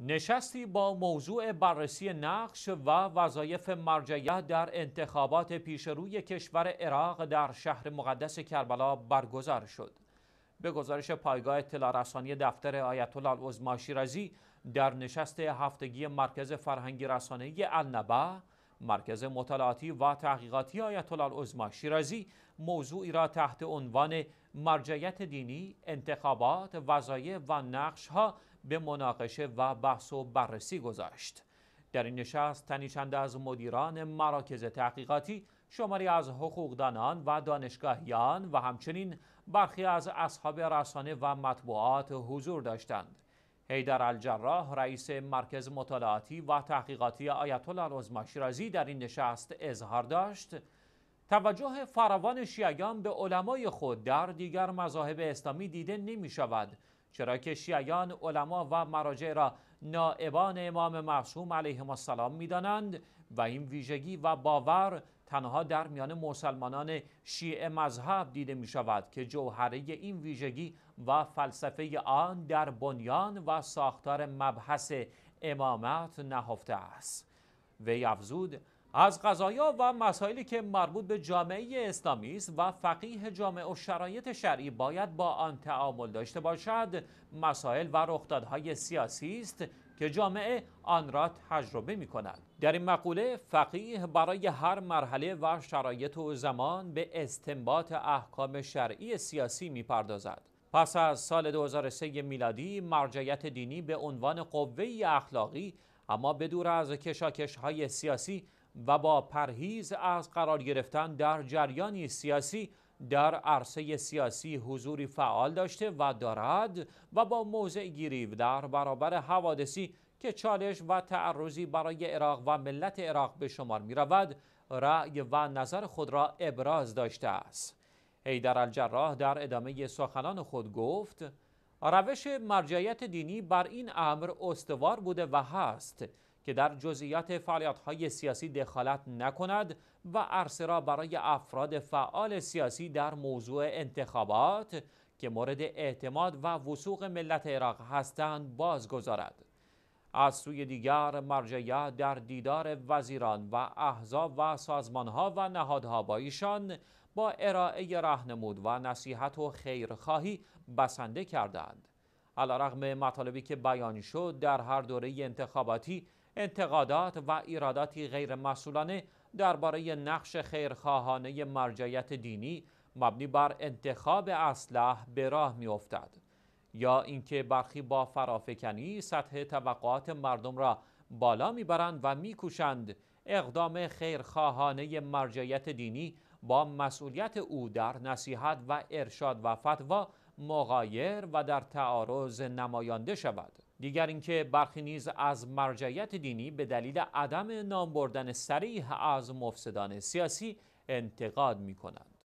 نشستی با موضوع بررسی نقش و وظایف مرجعیت در انتخابات پیشروی کشور عراق در شهر مقدس کربلا برگزار شد. به گزارش پایگاه اطلاع دفتر آیت الله العظما در نشست هفتگی مرکز فرهنگی رسانه‌ای النبع مرکز مطالعاتی و تحقیقاتی آیت عظما شیرازی موضوعی را تحت عنوان مرجعیت دینی، انتخابات، وظایف و نقش ها به مناقشه و بحث و بررسی گذاشت. در این نشست تنی از مدیران مراکز تحقیقاتی شماری از حقوقدانان و دانشگاهیان و همچنین برخی از اصحاب رسانه و مطبوعات حضور داشتند. هیدر الجراح رئیس مرکز مطالعاتی و تحقیقاتی آیت الله شیرازی در این نشست اظهار داشت توجه فراوان شیعیان به علمای خود در دیگر مذاهب اسلامی دیده نمی شود چرا که شیعیان علما و مراجع را نائبان امام معصوم علیهم السلام میدانند و این ویژگی و باور تنها در میان مسلمانان شیعه مذهب دیده می شود که جوهره این ویژگی و فلسفه آن در بنیان و ساختار مبحث امامت نهفته است وی افزود از قضایا و مسائلی که مربوط به جامعه اسلامی است و فقیه جامعه و شرایط شرعی باید با آن تعامل داشته باشد مسائل و رخدادهای سیاسی است که جامعه آن را تجربه می کند. در این مقوله فقیه برای هر مرحله و شرایط و زمان به استنباط احکام شرعی سیاسی می پردازد. پس از سال 2003 میلادی مرجعیت دینی به عنوان قوه اخلاقی اما بدور از کشاکش های سیاسی و با پرهیز از قرار گرفتن در جریانی سیاسی در عرصه سیاسی حضوری فعال داشته و دارد و با موضع گیری در برابر حوادثی که چالش و تعرضی برای عراق و ملت عراق به شمار می رود رأی و نظر خود را ابراز داشته است حیدر الجراح در ادامه سخنان خود گفت روش مرجعیت دینی بر این امر استوار بوده و هست که در جزئیات فعالیت‌های سیاسی دخالت نکند و عرصه را برای افراد فعال سیاسی در موضوع انتخابات که مورد اعتماد و وسوق ملت عراق هستند بازگذارد. از سوی دیگر مرجعیت در دیدار وزیران و احزاب و سازمانها و نهادها با ایشان با ارائه راهنمود و نصیحت و خیرخواهی بسنده کردند. علیرغم مطالبی که بیان شد در هر دوره انتخاباتی انتقادات و ایراداتی غیر مسئولانه درباره نقش خیرخواهانه مرجعیت دینی مبنی بر انتخاب اصلح به راه میافتد یا اینکه برخی با فرافکنی سطح توقعات مردم را بالا میبرند و میکوشند اقدام خیرخواهانه مرجعیت دینی با مسئولیت او در نصیحت و ارشاد و فتوا مغایر و در تعارض نماینده شود دیگر اینکه برخی نیز از مرجعیت دینی به دلیل عدم نام بردن سریح از مفسدان سیاسی انتقاد می کنند.